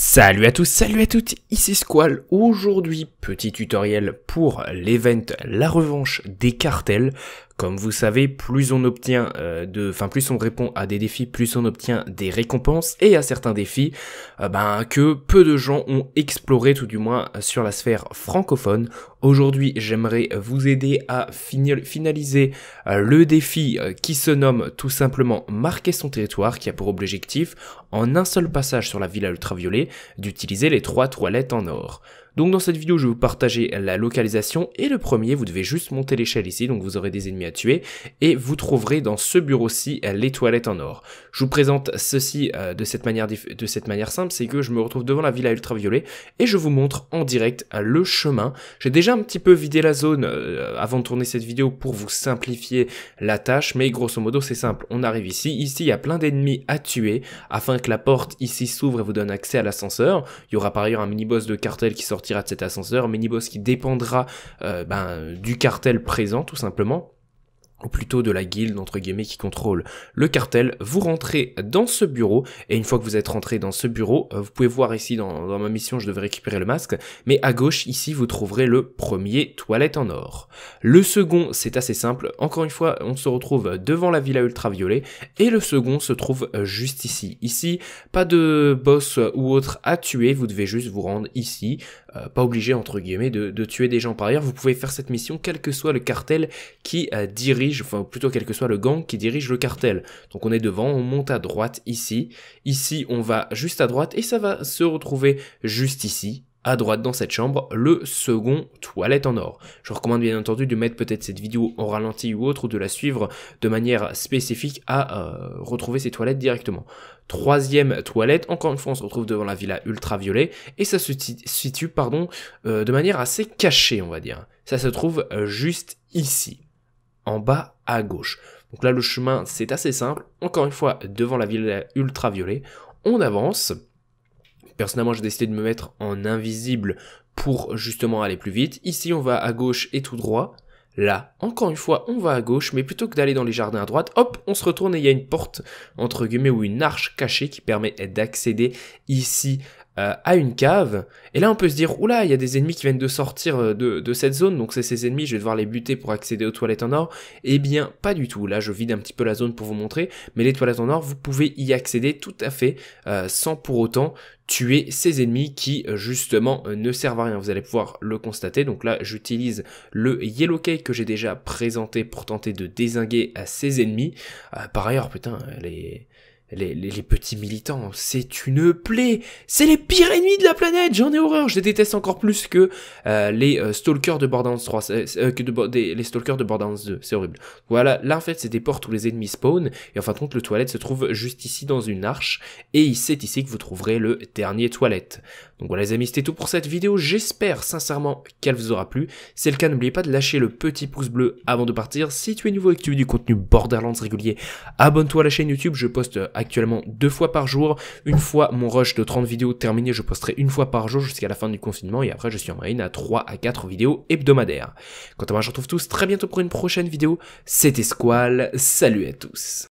Salut à tous, salut à toutes, ici Squall. Aujourd'hui, petit tutoriel pour l'event La Revanche des Cartels. Comme vous savez, plus on obtient euh, de, enfin plus on répond à des défis, plus on obtient des récompenses et à certains défis, euh, ben que peu de gens ont exploré, tout du moins euh, sur la sphère francophone. Aujourd'hui, j'aimerais vous aider à finaliser le défi qui se nomme tout simplement marquer son territoire, qui a pour objectif, en un seul passage sur la à ultraviolet, d'utiliser les trois toilettes en or. Donc dans cette vidéo, je vais vous partager la localisation et le premier, vous devez juste monter l'échelle ici, donc vous aurez des ennemis à tuer et vous trouverez dans ce bureau-ci euh, les toilettes en or. Je vous présente ceci euh, de, cette manière de cette manière simple, c'est que je me retrouve devant la villa ultraviolet et je vous montre en direct euh, le chemin. J'ai déjà un petit peu vidé la zone avant de tourner cette vidéo pour vous simplifier la tâche, mais grosso modo c'est simple, on arrive ici, ici il y a plein d'ennemis à tuer afin que la porte ici s'ouvre et vous donne accès à l'ascenseur. Il y aura par ailleurs un mini-boss de cartel qui sortira sortira de cet ascenseur, boss qui dépendra euh, ben, du cartel présent tout simplement ou plutôt de la guilde entre guillemets qui contrôle le cartel, vous rentrez dans ce bureau et une fois que vous êtes rentré dans ce bureau, euh, vous pouvez voir ici dans, ma mission je devais récupérer le masque, mais à gauche ici vous trouverez le premier toilette en or. Le second c'est assez simple, encore une fois on se retrouve devant la villa ultraviolet et le second se trouve euh, juste ici. Ici pas de boss ou autre à tuer, vous devez juste vous rendre ici, euh, pas obligé entre guillemets de, tuer des gens par ailleurs, vous pouvez faire cette mission quel que soit le cartel qui dirige enfin plutôt quel que soit le gang qui dirige le cartel. Donc on est devant, on monte à droite ici, ici on va juste à droite et ça va se retrouver juste ici, à droite dans cette chambre, le second toilette en or. Je recommande bien entendu de mettre peut-être cette vidéo en ralenti ou autre, ou de la suivre de manière spécifique à euh, retrouver ces toilettes directement. Troisième toilette, encore une fois on se retrouve devant la villa ultraviolet, et ça se situe pardon, euh, de manière assez cachée on va dire. Ça se trouve euh, juste ici en bas à gauche. Donc là, le chemin, c'est assez simple. Encore une fois, devant la ville ultraviolet, on avance. Personnellement, j'ai décidé de me mettre en invisible pour justement aller plus vite. Ici, on va à gauche et tout droit. Là, encore une fois, on va à gauche, mais plutôt que d'aller dans les jardins à droite, hop, on se retourne et il y a une porte, entre guillemets, ou une arche cachée qui permet d'accéder ici euh, à une cave. Et là, on peut se dire, oula, il y a des ennemis qui viennent de sortir euh, de, de cette zone, donc c'est ces ennemis, je vais devoir les buter pour accéder aux toilettes en or. Eh bien, pas du tout. Là, je vide un petit peu la zone pour vous montrer, mais les toilettes en or, vous pouvez y accéder tout à fait, euh, sans pour autant tuer ces ennemis qui justement ne servent à rien. Vous allez pouvoir le constater. Donc là, j'utilise le Yellow Cake que j'ai déjà présenté pour tenter de désinguer à ces ennemis. par ailleurs, putain, est les, les, petits militants, c'est une plaie. C'est les pires ennemis de la planète. J'en ai horreur. Je les déteste encore plus que les stalkers de Borderlands 3, que les stalkers de Borderlands 2. C'est horrible. Voilà. Là, en fait, c'est des portes où les ennemis spawnent, Et en fin de compte, le toilette se trouve juste ici dans une arche. Et c'est ici que vous trouverez le dernier toilette. Donc voilà les amis, c'était tout pour cette vidéo. J'espère sincèrement qu'elle vous aura plu. Si c'est le cas, n'oubliez pas de lâcher le petit pouce bleu avant de partir. Si tu es nouveau et que tu veux du contenu Borderlands régulier, abonne-toi à la chaîne YouTube. Je poste actuellement deux fois par jour. Une fois mon rush de 30 vidéos terminé, je posterai une fois par jour jusqu'à la fin du confinement. Et après, je suis en moyenne à 3 à 4 vidéos hebdomadaires. Quant à moi, je retrouve tous très bientôt pour une prochaine vidéo. C'était Squall. Salut à tous.